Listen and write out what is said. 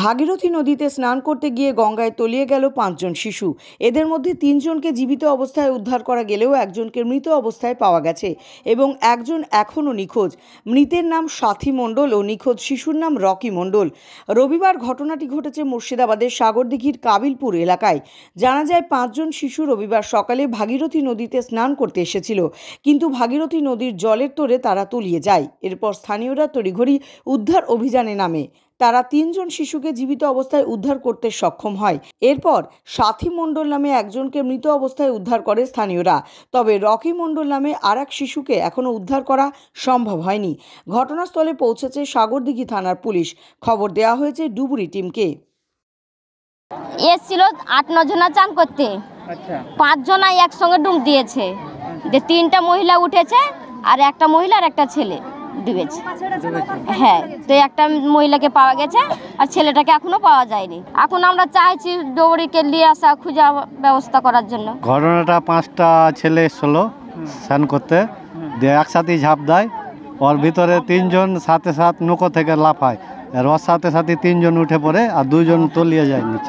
ভাগীরথী নদীতে স্নান করতে গিয়ে গঙ্গায় তলিয়ে গেল পাঁচজন শিশু এদের মধ্যে তিনজনকে জীবিত অবস্থায় উদ্ধার করা গেলেও একজনকে মৃত অবস্থায় পাওয়া গেছে এবং একজন এখনও নিখোঁজ মৃতের নাম সাথী মণ্ডল ও নিখোঁজ শিশুর নাম রকি মণ্ডল রবিবার ঘটনাটি ঘটেছে মুর্শিদাবাদের সাগরদিঘির কাবিলপুর এলাকায় জানা যায় পাঁচজন শিশু রবিবার সকালে ভাগীরথী নদীতে স্নান করতে এসেছিল কিন্তু ভাগীরথী নদীর জলের তোরে তারা তলিয়ে যায় এরপর স্থানীয়রা তড়িঘড়ি উদ্ধার অভিযানে নামে তারা তিনজন শিশুকে জীবিত অবস্থায় উদ্ধার করতে সক্ষম হয় এরপর সাথী মণ্ডল নামে একজনকে মৃত অবস্থায় উদ্ধার করে স্থানীয়রা তবে রকি মণ্ডল নামে আর এক শিশুকে এখনও উদ্ধার করা সম্ভব হয়নি ঘটনাস্থলে পৌঁছেছে সাগরদিঘি থানার পুলিশ খবর দেওয়া হয়েছে ডুবুরি টিমকে এসছিল আট নজনা চান করতে আচ্ছা। জনা একসঙ্গে ডুব দিয়েছে যে তিনটা মহিলা উঠেছে আর একটা মহিলা আর একটা ছেলে ডুবেছে হ্যাঁ তো একটা মহিলাকে পাওয়া গেছে আর ছেলেটাকে এখনো পাওয়া যায়নি এখন আমরা চাইছি দৌড়িকে নিয়ে আসা খুঁজা ব্যবস্থা করার জন্য ঘটনাটা পাঁচটা ছেলে এসলো স্নান করতে দিয়ে একসাথেই ঝাঁপ দেয় ওর ভিতরে তিনজন সাথে সাথ নৌকো থেকে লাফায় আর ওর সাথে সাথে তিনজন উঠে পড়ে আর দুজন তলিয়ে যায় নিচে